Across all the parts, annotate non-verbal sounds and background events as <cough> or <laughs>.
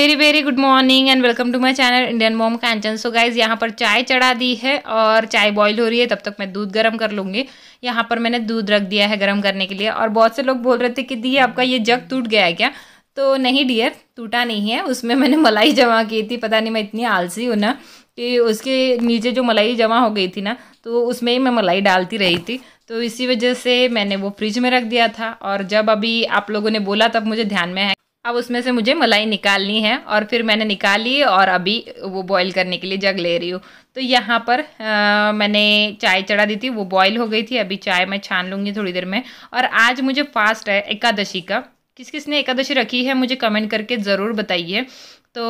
Very very good morning and welcome to my channel Indian mom Kanchan so guys यहाँ पर चाय चढ़ा दी है और चाय बॉईल हो रही है तब तक मैं दूध गर्म कर लूँगी यहाँ पर मैंने दूध रख दिया है गर्म करने के लिए और बहुत से लोग बोल रहे थे कि दी आपका ये जग टूट गया है क्या तो नहीं डियर टूटा नहीं है उसमें मैंने मलाई जमा की थी पता नहीं मैं इतनी आलसी हूँ ना कि उसके नीचे जो मलाई जमा हो गई थी ना तो उसमें ही मैं मलाई डालती रही थी तो इसी वजह से मैंने वो फ्रिज में रख दिया था और जब अभी आप लोगों ने बोला तब मुझे ध्यान में आया अब उसमें से मुझे मलाई निकालनी है और फिर मैंने निकाली और अभी वो बॉईल करने के लिए जग ले रही हूँ तो यहाँ पर आ, मैंने चाय चढ़ा दी थी वो बॉईल हो गई थी अभी चाय मैं छान लूँगी थोड़ी देर में और आज मुझे फास्ट है एकादशी का किस किस ने एकादशी रखी है मुझे कमेंट करके ज़रूर बताइए तो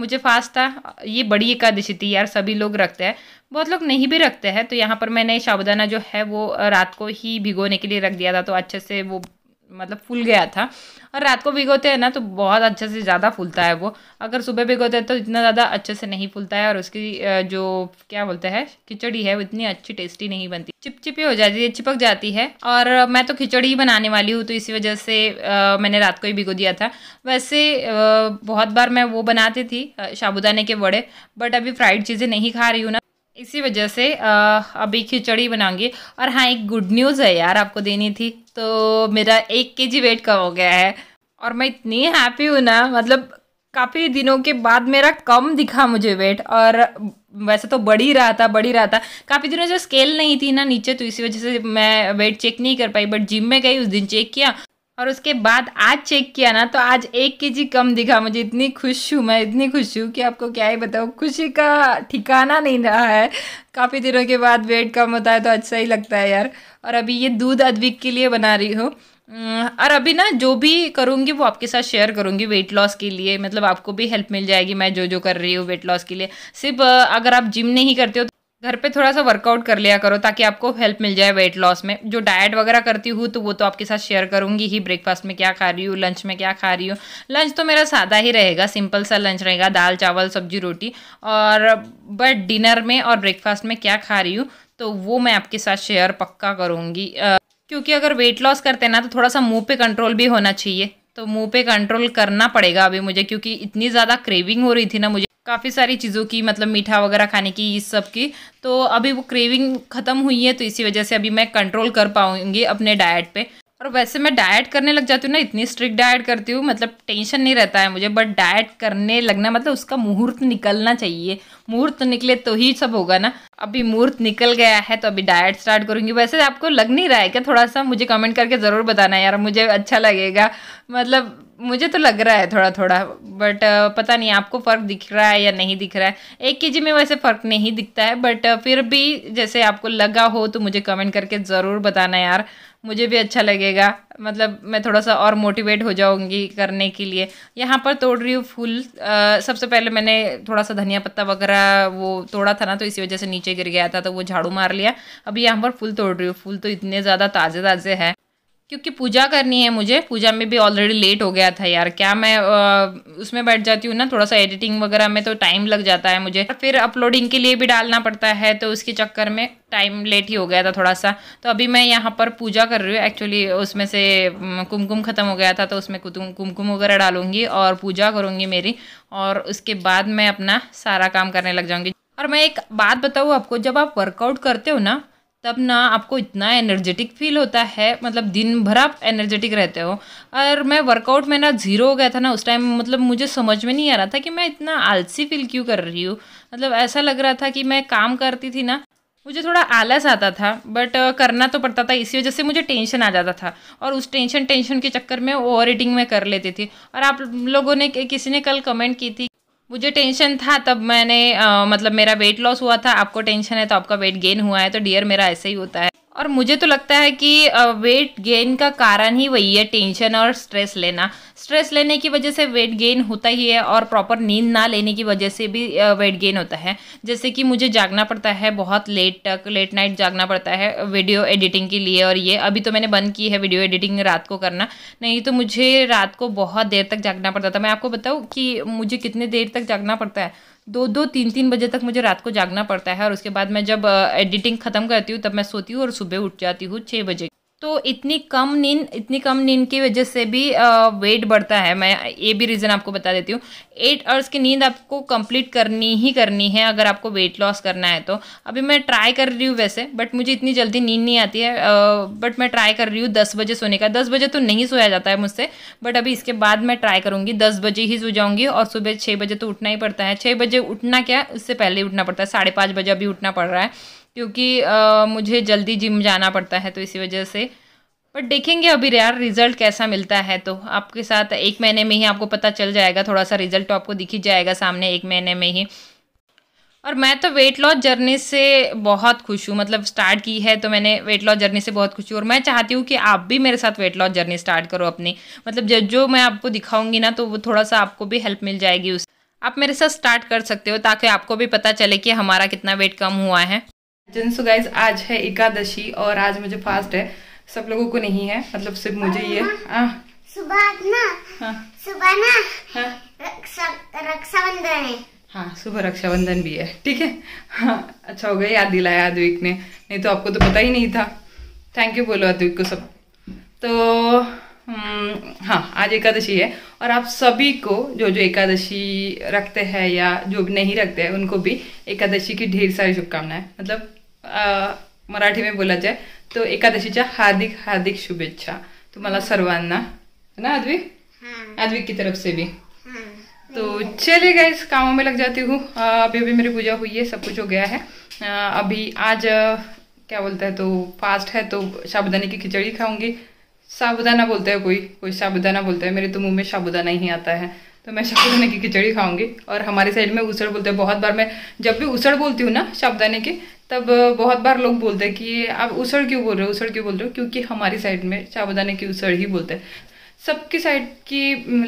मुझे फास्ट था ये बड़ी एकादशी थी यार सभी लोग रखते हैं बहुत लोग नहीं भी रखते हैं तो यहाँ पर मैंने साबुदाना जो है वो रात को ही भिगोने के लिए रख दिया था तो अच्छे से वो मतलब फूल गया था और रात को भिगोते हैं ना तो बहुत अच्छे से ज़्यादा फूलता है वो अगर सुबह भिगोते हैं तो इतना ज़्यादा अच्छे से नहीं फूलता है और उसकी जो क्या बोलते हैं खिचड़ी है वो इतनी अच्छी टेस्टी नहीं बनती चिपचिपी हो जाती है चिपक जाती है और मैं तो खिचड़ी ही बनाने वाली हूँ तो इसी वजह से मैंने रात को ही भिगो दिया था वैसे बहुत बार मैं वो बनाती थी साबुदाने के बड़े बट अभी फ्राइड चीज़ें नहीं खा रही हूँ ना इसी वजह से अभी खिचड़ी बनाऊंगे और हाँ एक गुड न्यूज़ है यार आपको देनी थी तो मेरा एक के जी वेट कम हो गया है और मैं इतनी हैप्पी हूँ ना मतलब काफ़ी दिनों के बाद मेरा कम दिखा मुझे वेट और वैसे तो बढ़ ही रहा था बढ़ ही रहा था काफ़ी दिनों से स्केल नहीं थी ना नीचे तो इसी वजह से मैं वेट चेक नहीं कर पाई बट जिम में गई उस दिन चेक किया और उसके बाद आज चेक किया ना तो आज एक के जी कम दिखा मुझे इतनी खुश हूँ मैं इतनी खुश हूँ कि आपको क्या ही बताऊँ खुशी का ठिकाना नहीं रहा है काफ़ी दिनों के बाद वेट कम होता है तो अच्छा ही लगता है यार और अभी ये दूध अद्विक के लिए बना रही हूँ और अभी ना जो भी करूँगी वो आपके साथ शेयर करूँगी वेट लॉस के लिए मतलब आपको भी हेल्प मिल जाएगी मैं जो जो कर रही हूँ वेट लॉस के लिए सिर्फ अगर आप जिम नहीं करते हो तो घर पे थोड़ा सा वर्कआउट कर लिया करो ताकि आपको हेल्प मिल जाए वेट लॉस में जो डाइट वगैरह करती हूँ तो वो तो आपके साथ शेयर करूँगी ही ब्रेकफास्ट में क्या खा रही हूँ लंच में क्या खा रही हूँ लंच तो मेरा सादा ही रहेगा सिंपल सा लंच रहेगा दाल चावल सब्जी रोटी और बट डिनर में और ब्रेकफास्ट में क्या खा रही हूँ तो वो मैं आपके साथ शेयर पक्का करूँगी क्योंकि अगर वेट लॉस करते ना तो थोड़ा सा मुँह पे कंट्रोल भी होना चाहिए तो मुंह पे कंट्रोल करना पड़ेगा अभी मुझे क्योंकि इतनी ज़्यादा क्रेविंग हो रही थी ना मुझे काफ़ी सारी चीज़ों की मतलब मीठा वगैरह खाने की इस सब की तो अभी वो क्रेविंग ख़त्म हुई है तो इसी वजह से अभी मैं कंट्रोल कर पाऊँगी अपने डाइट पे और वैसे मैं डाइट करने लग जाती हूँ ना इतनी स्ट्रिक्ट डाइट करती हूँ मतलब टेंशन नहीं रहता है मुझे बट डाइट करने लगना मतलब उसका मुहूर्त निकलना चाहिए मुहूर्त निकले तो ही सब होगा ना अभी मुहूर्त निकल गया है तो अभी डाइट स्टार्ट करूँगी वैसे आपको लग नहीं रहा है क्या थोड़ा सा मुझे कमेंट करके ज़रूर बताना यार मुझे अच्छा लगेगा मतलब मुझे तो लग रहा है थोड़ा थोड़ा बट पता नहीं आपको फ़र्क दिख रहा है या नहीं दिख रहा है एक के में वैसे फ़र्क नहीं दिखता है बट uh, फिर भी जैसे आपको लगा हो तो मुझे कमेंट करके ज़रूर बताना यार मुझे भी अच्छा लगेगा मतलब मैं थोड़ा सा और मोटिवेट हो जाऊंगी करने के लिए यहाँ पर तोड़ रही हूँ फूल सबसे पहले मैंने थोड़ा सा धनिया पत्ता वगैरह वो तोड़ा था ना तो इसी वजह से नीचे गिर गया था तो वो झाड़ू मार लिया अभी यहाँ पर फूल तोड़ रही हूँ फूल तो इतने ज़्यादा ताज़े ताज़े हैं क्योंकि पूजा करनी है मुझे पूजा में भी ऑलरेडी लेट हो गया था यार क्या मैं आ, उसमें बैठ जाती हूँ ना थोड़ा सा एडिटिंग वगैरह में तो टाइम लग जाता है मुझे फिर अपलोडिंग के लिए भी डालना पड़ता है तो उसके चक्कर में टाइम लेट ही हो गया था थोड़ा सा तो अभी मैं यहाँ पर पूजा कर रही हूँ एक्चुअली उसमें से कुमकुम ख़त्म हो गया था तो उसमें कुमकुम वगैरह डालूंगी और पूजा करूँगी मेरी और उसके बाद मैं अपना सारा काम करने लग जाऊँगी और मैं एक बात बताऊँ आपको जब आप वर्कआउट करते हो ना तब ना आपको इतना एनर्जेटिक फील होता है मतलब दिन भर आप एनर्जेटिक रहते हो और मैं वर्कआउट में ना ज़ीरो हो गया था ना उस टाइम मतलब मुझे समझ में नहीं आ रहा था कि मैं इतना आलसी फील क्यों कर रही हूँ मतलब ऐसा लग रहा था कि मैं काम करती थी ना मुझे थोड़ा आलस आता था बट करना तो पड़ता था इसी वजह से मुझे टेंशन आ जाता था और उस टेंशन टेंशन के चक्कर में ओवर ईटिंग में कर लेती थी और आप लोगों ने किसी ने कल कमेंट की थी मुझे टेंशन था तब मैंने आ, मतलब मेरा वेट लॉस हुआ था आपको टेंशन है तो आपका वेट गेन हुआ है तो डियर मेरा ऐसे ही होता है और मुझे तो लगता है कि वेट गेन का कारण ही वही है टेंशन और स्ट्रेस लेना स्ट्रेस लेने की वजह से वेट गेन होता ही है और प्रॉपर नींद ना लेने की वजह से भी वेट गेन होता है जैसे कि मुझे जागना पड़ता है बहुत लेट तक लेट नाइट जागना पड़ता है वीडियो एडिटिंग के लिए और ये अभी तो मैंने बंद की है वीडियो एडिटिंग रात को करना नहीं तो मुझे रात को बहुत देर तक जागना पड़ता था मैं आपको बताऊँ कि मुझे कितने देर तक जागना पड़ता है दो दो तीन तीन बजे तक मुझे रात को जागना पड़ता है और उसके बाद मैं जब एडिटिंग ख़त्म करती हूँ तब मैं सोती हूँ और सुबह उठ जाती हूँ छः बजे तो इतनी कम नींद इतनी कम नींद की वजह से भी वेट बढ़ता है मैं ये भी रीज़न आपको बता देती हूँ एट आवर्स की नींद आपको कंप्लीट करनी ही करनी है अगर आपको वेट लॉस करना है तो अभी मैं ट्राई कर रही हूँ वैसे बट मुझे इतनी जल्दी नींद नहीं आती है बट मैं ट्राई कर रही हूँ दस बजे सोने का दस बजे तो नहीं सोया जाता है मुझसे बट अभी इसके बाद मैं ट्राई करूँगी दस बजे ही सो जाऊँगी और सुबह छः बजे तो उठना ही पड़ता है छः बजे उठना क्या उससे पहले उठना पड़ता है साढ़े बजे अभी उठना पड़ रहा है क्योंकि आ, मुझे जल्दी जिम जाना पड़ता है तो इसी वजह से बट देखेंगे अभी यार रिजल्ट कैसा मिलता है तो आपके साथ एक महीने में ही आपको पता चल जाएगा थोड़ा सा रिजल्ट तो आपको दिख ही जाएगा सामने एक महीने में ही और मैं तो वेट लॉस जर्नी से बहुत खुश हूँ मतलब स्टार्ट की है तो मैंने वेट लॉस जर्नी से बहुत खुश हूँ और मैं चाहती हूँ कि आप भी मेरे साथ वेट लॉस जर्नी स्टार्ट करो अपनी मतलब जो जो मैं आपको दिखाऊंगी ना तो वो थोड़ा सा आपको भी हेल्प मिल जाएगी उस आप मेरे साथ स्टार्ट कर सकते हो ताकि आपको भी पता चले कि हमारा कितना वेट कम हुआ है जिनसो गाइज आज है एकादशी और आज मुझे फास्ट है सब लोगों को नहीं है मतलब सिर्फ मुझे है सुबह हाँ। सुबह हाँ। हाँ। रक्षाबंधन है हाँ सुबह रक्षाबंधन भी है ठीक है हाँ अच्छा हो गया याद दिलाया अद्विक ने नहीं तो आपको तो पता ही नहीं था थैंक यू बोलो अद्विक को सब तो हम्म, हाँ आज एकादशी है और आप सभी को जो जो एकादशी रखते हैं या जो नहीं रखते हैं उनको भी एकादशी की ढेर सारी शुभकामनाएं मतलब मराठी में बोला जाए तो एकादशी एकादशीच्या हार्दिक हार्दिक शुभेच्छा तुम्हारा सर्वान है ना आदवी आदवी हम्म. की तरफ से भी हम्म. तो चले गए इस कामों में लग जाती हूँ अभी अभी मेरी पूजा हुई है सब कुछ हो गया है अभी आज क्या बोलते है तो फास्ट है तो साबुदाने की खिचड़ी खाऊंगी साबुदाना बोलते है कोई कोई साबुदाना बोलता है मेरे तो मुंह में साबुदाना ही आता है तो मैं शाबुदाने की खिचड़ी खाऊंगी और हमारे साइड में उसड़ बोलते हैं बहुत बार मैं जब भी उसड़ बोलती हूँ ना शाबुदाने की तब बहुत बार लोग बोलते हैं कि आप उसड़ क्यों बोल रहे हो उसड़ क्यों बोल रहे हो क्योंकि हमारी साइड में शाबुदाने की उसड़ ही बोलते हैं सबकी साइड की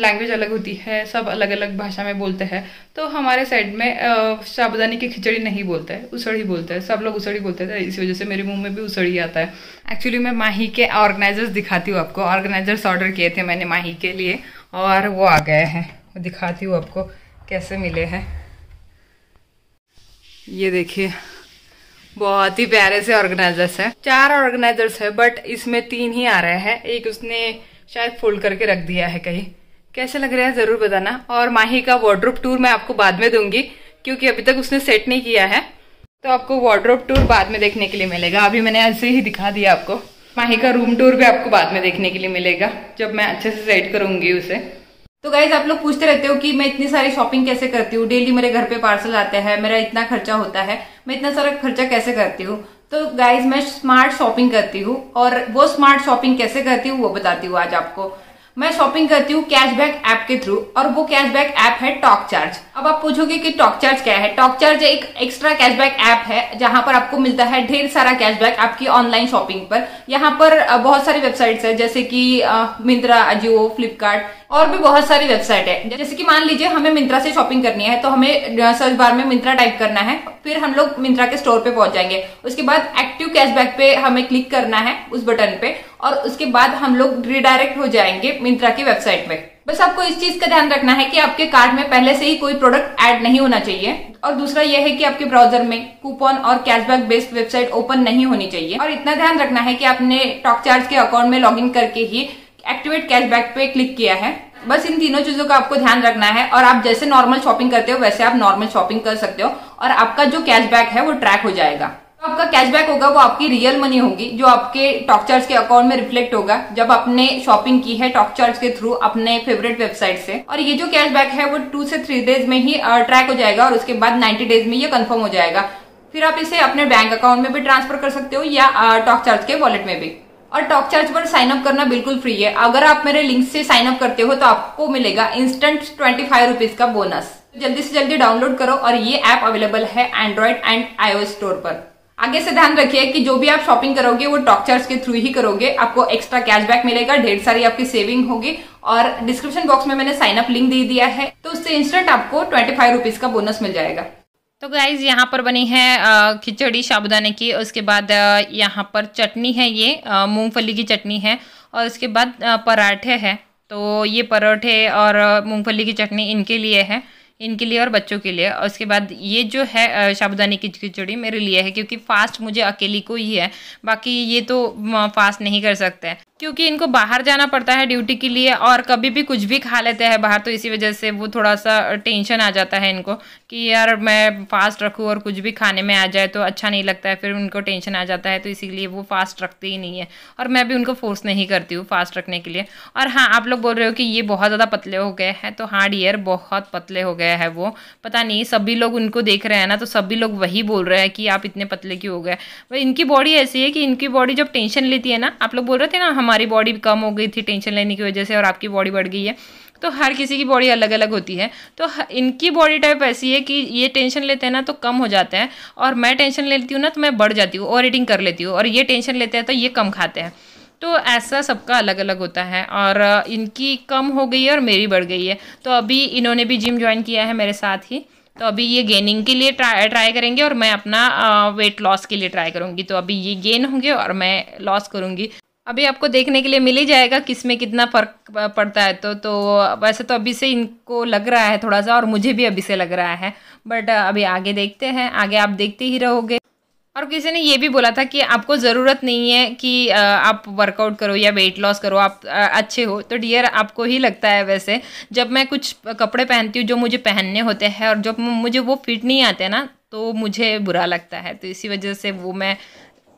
लैंग्वेज हम्म, अलग होती है सब अलग अलग भाषा में बोलते हैं तो हमारे साइड में साबुदानी की खिचड़ी नहीं बोलते हैं उसड़ ही बोलते हैं सब लोग उसड़ी ही बोलते हैं इसी वजह से मेरे मुंह में भी उसड़ी ही आता है एक्चुअली मैं माही के ऑर्गेनाइजर्स दिखाती हूँ आपको ऑर्गेनाइजर्स ऑर्डर किए थे मैंने माही के लिए और वो आ गए हैं दिखाती हूँ आपको कैसे मिले हैं ये देखिए बहुत ही प्यारे से ऑर्गेनाइजर्स हैं चार ऑर्गेनाइजर्स है बट इसमें तीन ही आ रहे हैं एक उसने शायद फोल्ड करके रख दिया है कहीं कैसे लग रहा है ज़रूर बताना और माही का वार्ड्रोप टूर मैं आपको बाद में दूंगी क्योंकि अभी तक उसने सेट नहीं किया है तो आपको वार्ड्रोप टूर बाद में देखने के लिए मिलेगा अभी मैंने ऐसे ही दिखा दिया आपको माही का रूम टूर भी आपको बाद में देखने के लिए मिलेगा जब मैं अच्छे से सेट करूंगी उसे तो गाइज आप लोग पूछते रहते हो कि मैं इतनी सारी शॉपिंग कैसे करती हूँ डेली मेरे घर पे पार्सल आते हैं मेरा इतना खर्चा होता है मैं इतना सारा खर्चा कैसे करती हूँ तो गाइज मैं स्मार्ट शॉपिंग करती हूँ और वो स्मार्ट शॉपिंग कैसे करती हूँ वो बताती हूँ आज आपको मैं शॉपिंग करती हूँ कैशबैक ऐप के थ्रू और वो कैशबैक ऐप है टॉक चार्ज अब आप पूछोगे कि टॉक चार्ज क्या है टॉक चार्ज एक एक्स्ट्रा कैशबैक ऐप है जहां पर आपको मिलता है ढेर सारा कैशबैक आपकी ऑनलाइन शॉपिंग पर यहाँ पर बहुत सारी वेबसाइट्स है जैसे कि मिंत्रा अजियो फ्लिपकार्ट और भी बहुत सारी वेबसाइट है जैसे कि मान लीजिए हमें मिंत्रा से शॉपिंग करनी है तो हमें सर्च बार में मिंत्रा टाइप करना है फिर हम लोग मिंत्रा के स्टोर पे पहुंच जाएंगे उसके बाद एक्टिव कैशबैक पे हमें क्लिक करना है उस बटन पे और उसके बाद हम लोग रिडायरेक्ट हो जाएंगे मिंत्रा की वेबसाइट पे बस आपको इस चीज का ध्यान रखना है कि आपके कार्ड में पहले से ही कोई प्रोडक्ट ऐड नहीं होना चाहिए और दूसरा यह है कि आपके ब्राउजर में कूपन और कैशबैक बेस्ड वेबसाइट ओपन नहीं होनी चाहिए और इतना ध्यान रखना है कि आपने टॉक चार्ज के अकाउंट में लॉगिन करके ही एक्टिवेट कैशबैक पे क्लिक किया है बस इन तीनों चीजों का आपको ध्यान रखना है और आप जैसे नॉर्मल शॉपिंग करते हो वैसे आप नॉर्मल शॉपिंग कर सकते हो और आपका जो कैशबैक है वो ट्रैक हो जाएगा तो आपका कैशबैक होगा वो आपकी रियल मनी होगी जो आपके टॉकचार्ज के अकाउंट में रिफ्लेक्ट होगा जब आपने शॉपिंग की है टॉकचार्ज के थ्रू अपने फेवरेट वेबसाइट से और ये जो कैशबैक है वो टू से थ्री डेज में ही ट्रैक हो जाएगा और उसके बाद नाइन्टी डेज में ये कन्फर्म हो जाएगा फिर आप इसे अपने बैंक अकाउंट में भी ट्रांसफर कर सकते हो या टॉकचार्ज के वॉलेट में भी और टॉक चार्ज पर साइन अप करना बिल्कुल फ्री है अगर आप मेरे लिंक से साइन अप करते हो तो आपको मिलेगा इंस्टेंट ट्वेंटी फाइव रुपीज का बोनस जल्दी से जल्दी डाउनलोड करो और ये ऐप अवेलेबल है एंड्रॉइड एंड आईओ स्टोर पर आगे से ध्यान रखिए कि जो भी आप शॉपिंग करोगे वो टॉक चार्ज के थ्रू ही करोगे आपको एक्स्ट्रा कैशबैक मिलेगा ढेर सारी आपकी सेविंग होगी और डिस्क्रिप्शन बॉक्स में मैंने साइन अप लिंक दे दिया है तो उससे इंस्टेंट आपको ट्वेंटी फाइव रुपीज का बोनस मिल जाएगा तो गाइज़ यहाँ पर बनी है खिचड़ी साबुदाने की उसके बाद यहाँ पर चटनी है ये मूंगफली की चटनी है और उसके बाद पराठे हैं तो ये पराठे और मूंगफली की चटनी इनके लिए है इनके लिए और बच्चों के लिए और उसके बाद ये जो है साबुदाने की खिचड़ी मेरे लिए है क्योंकि फ़ास्ट मुझे अकेली को ही है बाकी ये तो फास्ट नहीं कर सकते क्योंकि इनको बाहर जाना पड़ता है ड्यूटी के लिए और कभी भी कुछ भी खा लेते हैं बाहर तो इसी वजह से वो थोड़ा सा टेंशन आ जाता है इनको कि यार मैं फास्ट रखूँ और कुछ भी खाने में आ जाए तो अच्छा नहीं लगता है फिर उनको टेंशन आ जाता है तो इसीलिए वो फास्ट रखते ही नहीं है और मैं भी उनको फोर्स नहीं करती हूँ फास्ट रखने के लिए और हाँ आप लोग बोल रहे हो कि ये बहुत ज़्यादा पतले हो गए हैं तो हाँ डियर बहुत पतले हो गए हैं वो पता नहीं सभी लोग उनको देख रहे हैं ना तो सभी लोग वही बोल रहे हैं कि आप इतने पतले क्यों हो गए इनकी बॉडी ऐसी है कि इनकी बॉडी जब टेंशन लेती है ना आप लोग बोल रहे थे ना हम हमारी बॉडी कम हो गई थी टेंशन लेने की वजह से और आपकी बॉडी बढ़ गई है तो हर किसी की बॉडी अलग अलग होती है तो इनकी बॉडी टाइप ऐसी है कि ये टेंशन लेते हैं ना तो कम हो जाते हैं और मैं टेंशन लेती हूँ ना तो मैं बढ़ जाती हूँ ओवर ईटिंग कर लेती हूँ और ये टेंशन लेते हैं तो ये कम खाते हैं तो ऐसा सबका अलग अलग होता है और इनकी कम हो गई है और मेरी बढ़ गई है तो अभी इन्होंने भी जिम ज्वाइन किया है मेरे साथ ही तो अभी ये गेनिंग के लिए ट्राई ट्राई करेंगे और मैं अपना वेट लॉस के लिए ट्राई करूँगी तो अभी ये गेन होंगे और मैं लॉस करूँगी अभी आपको देखने के लिए मिल ही जाएगा किस में कितना फ़र्क पड़ता है तो तो वैसे तो अभी से इनको लग रहा है थोड़ा सा और मुझे भी अभी से लग रहा है बट अभी आगे देखते हैं आगे आप देखते ही रहोगे और किसी ने ये भी बोला था कि आपको ज़रूरत नहीं है कि आप वर्कआउट करो या वेट लॉस करो आप अच्छे हो तो डियर आपको ही लगता है वैसे जब मैं कुछ कपड़े पहनती हूँ जो मुझे पहनने होते हैं और जब मुझे वो फिट नहीं आते ना तो मुझे बुरा लगता है तो इसी वजह से वो मैं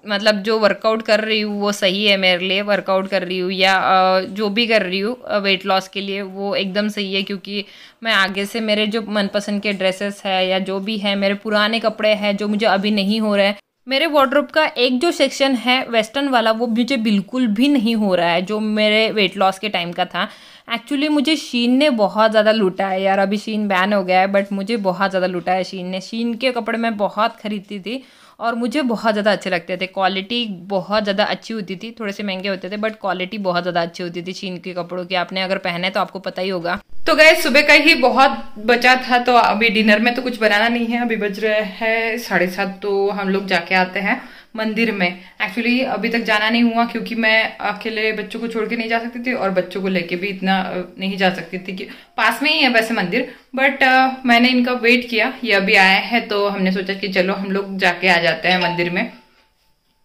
मतलब जो वर्कआउट कर रही हूँ वो सही है मेरे लिए वर्कआउट कर रही हूँ या जो भी कर रही हूँ वेट लॉस के लिए वो एकदम सही है क्योंकि मैं आगे से मेरे जो मनपसंद के ड्रेसेस है या जो भी है मेरे पुराने कपड़े हैं जो मुझे अभी नहीं हो रहे मेरे वार्ड्रोप का एक जो सेक्शन है वेस्टर्न वाला वो मुझे बिल्कुल भी नहीं हो रहा है जो मेरे वेट लॉस के टाइम का था एक्चुअली मुझे शीन ने बहुत ज़्यादा लूटा है यार अभी शीन बैन हो गया है बट मुझे बहुत ज़्यादा लूटा है शीन ने शीन के कपड़े मैं बहुत खरीदती थी और मुझे बहुत ज़्यादा अच्छे लगते थे क्वालिटी बहुत ज़्यादा अच्छी होती थी थोड़े से महंगे होते थे बट क्वालिटी बहुत ज़्यादा अच्छी होती थी चीन के कपड़ों की आपने अगर पहने तो आपको पता ही होगा तो गए सुबह का ही बहुत बचा था तो अभी डिनर में तो कुछ बनाना नहीं है अभी बज रहे हैं साढ़े सात तो हम लोग जाके आते हैं मंदिर में एक्चुअली अभी तक जाना नहीं हुआ क्योंकि मैं अकेले बच्चों को छोड़ के नहीं जा सकती थी और बच्चों को लेके भी इतना नहीं जा सकती थी कि पास में ही है वैसे मंदिर बट uh, मैंने इनका वेट किया ये अभी आया है तो हमने सोचा कि चलो हम लोग जाके आ जाते हैं मंदिर में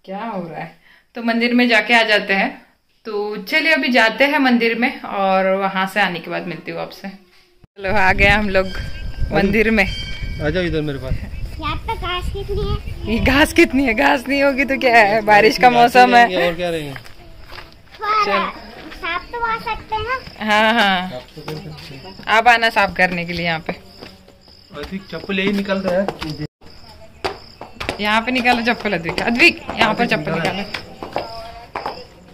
क्या हो रहा है तो मंदिर में जाके आ जाते हैं तो चलिए अभी जाते हैं मंदिर में और वहाँ से आने के बाद मिलती हूँ आपसे चलो आ गए हम लोग मंदिर में आ जाओ इधर मेरे पास घास कितनी है घास कितनी है घास नहीं होगी तो क्या है बारिश का मौसम है और क्या रहेंगे सांप तो आ सकते हैं हाँ हाँ आप आना साफ करने के लिए यहाँ पे चप्पल यही निकल रहा है यहाँ पे निकालो चप्पल अद्विक अद्विक यहाँ पर चप्पल निकालो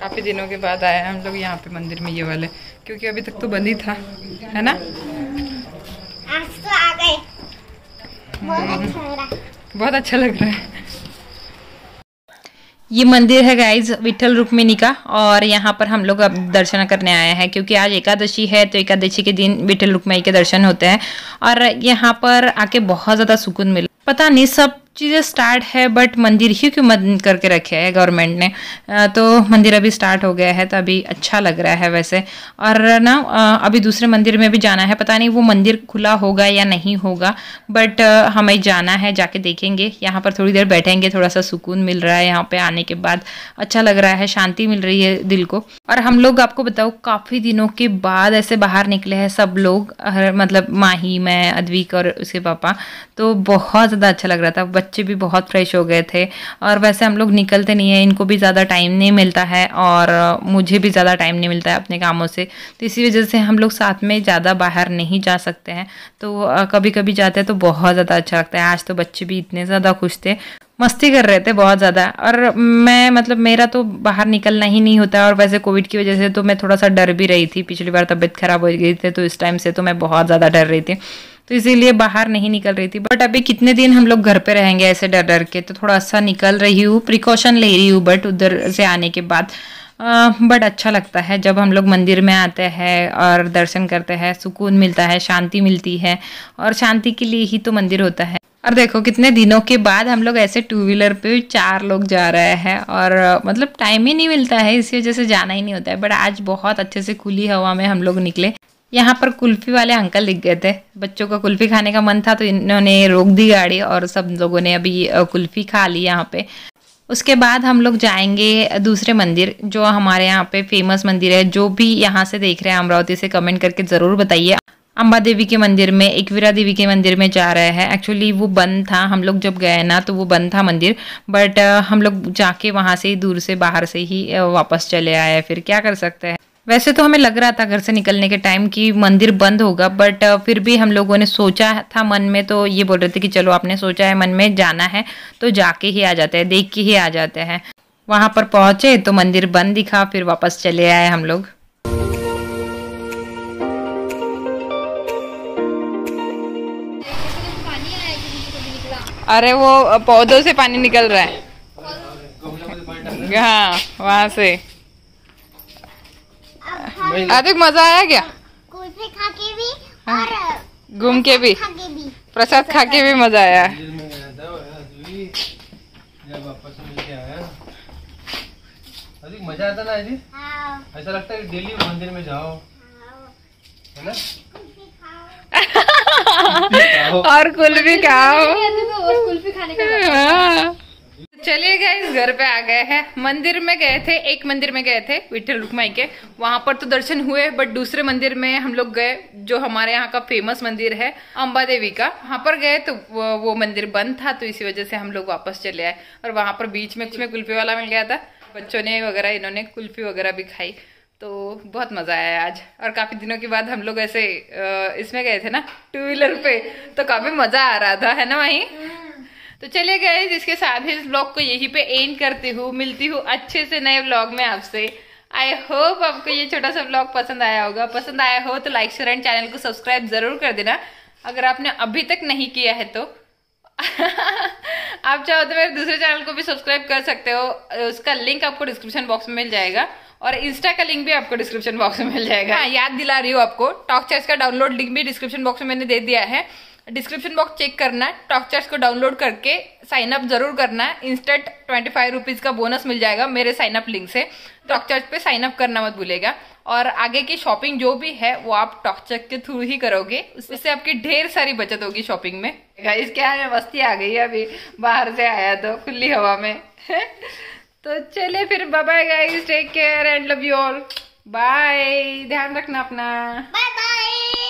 काफ़ी दिनों के बाद आया हम लोग यहाँ पे मंदिर में ये वाले क्योंकि अभी तक तो बंद ही था है ना अच्छा बहुत अच्छा लग रहा है ये मंदिर है गाइज विठल रुक्मिनी का और यहाँ पर हम लोग अब दर्शन करने आए हैं क्योंकि आज एकादशी है तो एकादशी के दिन विठल रुक्मिनी के दर्शन होते हैं और यहाँ पर आके बहुत ज़्यादा सुकून मिला पता नहीं सब चीज़ें स्टार्ट है बट मंदिर ही क्यों बंद करके रखे है गवर्नमेंट ने तो मंदिर अभी स्टार्ट हो गया है तो अभी अच्छा लग रहा है वैसे और ना अभी दूसरे मंदिर में भी जाना है पता नहीं वो मंदिर खुला होगा या नहीं होगा बट हमें जाना है जाके देखेंगे यहाँ पर थोड़ी देर बैठेंगे थोड़ा सा सुकून मिल रहा है यहाँ पर आने के बाद अच्छा लग रहा है शांति मिल रही है दिल को और हम लोग आपको बताओ काफ़ी दिनों के बाद ऐसे बाहर निकले हैं सब लोग मतलब माही मैं अद्विक और उसके पापा तो बहुत ज़्यादा अच्छा लग रहा था बच्चे भी बहुत फ्रेश हो गए थे और वैसे हम लोग निकलते नहीं हैं इनको भी ज़्यादा टाइम नहीं मिलता है और मुझे भी ज़्यादा टाइम नहीं मिलता है अपने कामों से तो इसी वजह से हम लोग साथ में ज़्यादा बाहर नहीं जा सकते हैं तो कभी कभी जाते हैं तो बहुत ज़्यादा अच्छा लगता है आज तो बच्चे भी इतने ज़्यादा खुश थे मस्ती कर रहे थे बहुत ज़्यादा और मैं मतलब मेरा तो बाहर निकलना ही नहीं होता और वैसे कोविड की वजह से तो मैं थोड़ा सा डर भी रही थी पिछली बार तबीयत खराब हो गई थी तो इस टाइम से तो मैं बहुत ज़्यादा डर रही थी तो इसीलिए बाहर नहीं निकल रही थी बट अभी कितने दिन हम लोग घर पे रहेंगे ऐसे डर डर के तो थोड़ा सा निकल रही हूँ प्रिकॉशन ले रही हूँ बट उधर से आने के बाद बट अच्छा लगता है जब हम लोग मंदिर में आते हैं और दर्शन करते हैं सुकून मिलता है शांति मिलती है और शांति के लिए ही तो मंदिर होता है और देखो कितने दिनों के बाद हम लोग ऐसे टू व्हीलर पे चार लोग जा रहे हैं और मतलब टाइम ही नहीं मिलता है इसी वजह से जाना ही नहीं होता है बट आज बहुत अच्छे से खुली हवा में हम लोग निकले यहाँ पर कुल्फी वाले अंकल दिख गए थे बच्चों का कुल्फी खाने का मन था तो इन्होंने रोक दी गाड़ी और सब लोगों ने अभी कुल्फी खा ली यहाँ पे उसके बाद हम लोग जाएंगे दूसरे मंदिर जो हमारे यहाँ पे फेमस मंदिर है जो भी यहाँ से देख रहे हैं अमरावती से कमेंट करके ज़रूर बताइए अम्बा देवी के मंदिर में एकवीरा देवी के मंदिर में जा रहे हैं एक्चुअली वो बंद था हम लोग जब गए ना तो वो बंद था मंदिर बट हम लोग जाके वहाँ से दूर से बाहर से ही वापस चले आए फिर क्या कर सकते हैं वैसे तो हमें लग रहा था घर से निकलने के टाइम कि मंदिर बंद होगा बट uh, फिर भी हम लोगों ने सोचा था मन में तो ये बोल रहे थे कि चलो आपने सोचा है मन में जाना है तो जाके ही आ जाते हैं देख के ही आ जाते हैं वहां पर पहुंचे तो मंदिर बंद दिखा फिर वापस चले आए हम लोग अरे वो पौधों से पानी निकल रहा है हाँ वहां से अधिक मजा आया क्या हाँ। घूम के भी प्रसाद खा के भी मजा आया अधिक मजा आता ना जी हाँ। ऐसा लगता है कि डेली मंदिर में जाओ हाँ। है ना <laughs> और कुल्फी खाओ तो कुल्फी खाने का चलिए गए घर पे आ गए हैं मंदिर में गए थे एक मंदिर में गए थे विठल रुकमाई के वहां पर तो दर्शन हुए बट दूसरे मंदिर में हम लोग गए जो हमारे यहाँ का फेमस मंदिर है अम्बा देवी का वहां पर गए तो वो मंदिर बंद था तो इसी वजह से हम लोग वापस चले आए और वहां पर बीच में कुछ कुल्फी वाला मिल गया था बच्चों ने वगैरह इन्होंने कुल्फी वगैरह भी खाई तो बहुत मज़ा आया आज और काफ़ी दिनों के बाद हम लोग ऐसे इसमें गए थे ना टू व्हीलर पे तो काफ़ी मज़ा आ रहा था है ना वहीं तो चले गए जिसके साथ ही इस ब्लॉग को यहीं पे एंड करती हूँ मिलती हूँ अच्छे से नए ब्लॉग में आपसे आई होप आपको ये छोटा सा ब्लॉग पसंद आया होगा पसंद आया हो तो लाइक शेयर एंड चैनल को सब्सक्राइब जरूर कर देना अगर आपने अभी तक नहीं किया है तो <laughs> आप चाहो तो मेरे दूसरे चैनल को भी सब्सक्राइब कर सकते हो उसका लिंक आपको डिस्क्रिप्शन बॉक्स में मिल जाएगा और इंस्टा का लिंक भी आपको डिस्क्रिप्शन बॉक्स में मिल जाएगा हाँ, याद दिला रही हूँ आपको टॉक चेस का डाउनलोड लिंक भी डिस्क्रिप्शन बॉक्स में मैंने दे दिया है डिस्क्रिप्शन बॉक्स चेक करना है टॉक चार्ज को डाउनलोड करके साइन अप जरूर करना है इंस्टेंट ट्वेंटी फाइव रुपीज़ का बोनस मिल जाएगा मेरे साइन अप लिंक से टॉकचर्च पे साइन अप करना मत भूलेगा और आगे की शॉपिंग जो भी है वो आप टॉक टॉकचर्च के थ्रू ही करोगे उससे आपकी ढेर सारी बचत होगी शॉपिंग में क्या है मस्ती आ गई अभी बाहर से आया तो खुली हवा में <laughs> तो चले फिर bye guys take care and love you all bye ध्यान रखना अपना बाय बाय